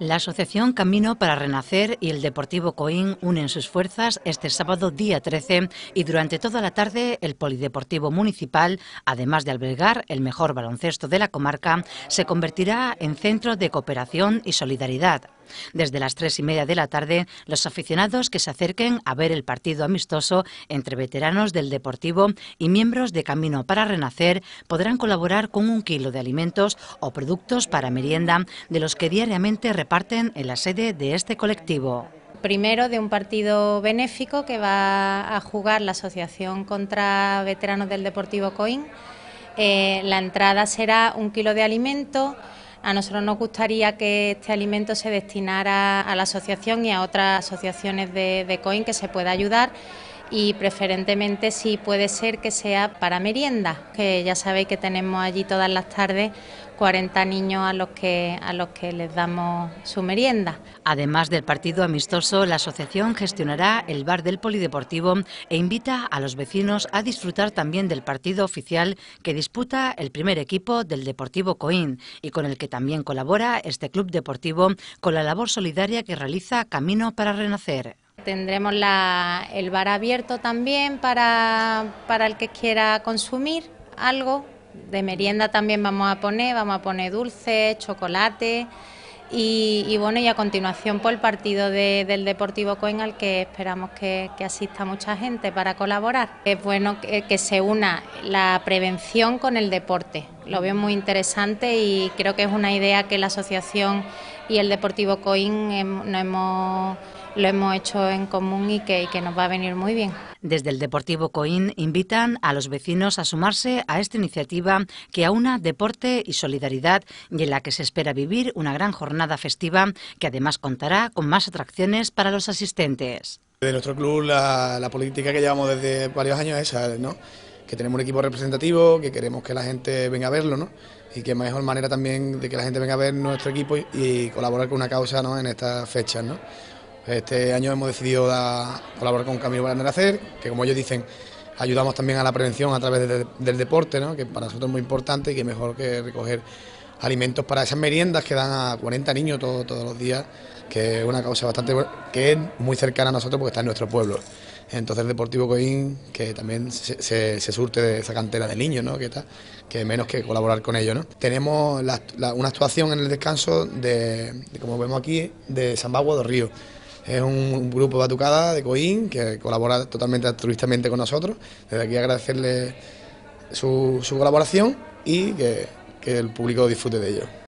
La Asociación Camino para Renacer y el Deportivo Coín unen sus fuerzas este sábado día 13 y durante toda la tarde el Polideportivo Municipal, además de albergar el mejor baloncesto de la comarca, se convertirá en centro de cooperación y solidaridad. Desde las tres y media de la tarde, los aficionados que se acerquen a ver el partido amistoso entre veteranos del Deportivo y miembros de Camino para Renacer podrán colaborar con un kilo de alimentos o productos para merienda de los que diariamente reparten en la sede de este colectivo primero de un partido benéfico que va a jugar la Asociación contra Veteranos del Deportivo COIN... Eh, la entrada será un kilo de alimento, a nosotros nos gustaría que este alimento se destinara a la asociación y a otras asociaciones de, COIN que se pueda ayudar y preferentemente si puede ser que sea para merienda, que ya sabéis que tenemos allí todas las tardes 40 niños a los que a los que les damos su merienda. Además del partido amistoso, la asociación gestionará el bar del polideportivo e invita a los vecinos a disfrutar también del partido oficial que disputa el primer equipo del Deportivo Coín y con el que también colabora este club deportivo con la labor solidaria que realiza Camino para Renacer. Tendremos el bar abierto también para, el que quiera consumir algo. De merienda también vamos a poner, vamos a poner dulces, chocolate. Y, bueno, y a continuación por el partido del Deportivo coin al que esperamos que, asista mucha gente para colaborar. Es bueno que, se una la prevención con el deporte. Lo veo muy interesante y creo que es una idea que la asociación y el Deportivo Coin em, nos hemos lo hemos hecho en común y que, nos va a venir muy bien. Desde el Deportivo Coín invitan a los vecinos a sumarse a esta iniciativa que aúna deporte y solidaridad y en la que se espera vivir una gran jornada festiva que además contará con más atracciones para los asistentes. De nuestro club la, política que llevamos desde varios años es esa, ¿no? que tenemos un equipo representativo, que queremos que la gente venga a verlo, ¿no? Y que mejor manera también de que la gente venga a ver nuestro equipo y, y colaborar con una causa ¿no? en estas fechas, ¿no? Este año hemos decidido colaborar con Camilo para Hacer, que como ellos dicen, ayudamos también a la prevención a través del deporte, que para nosotros es muy importante y que mejor que recoger alimentos para esas meriendas que dan a 40 niños todos los días, que es una causa bastante que es muy cercana a nosotros porque está en nuestro pueblo. Entonces el Deportivo Coín, que también se, surte de esa cantera de niños, que, está, que menos que colaborar con ellos. Tenemos una actuación en el descanso, de, como vemos aquí, de San dos de Río es un grupo de Batucada de Coín que colabora totalmente altruistamente con nosotros. Desde aquí agradecerle su, colaboración y que el público disfrute de ello.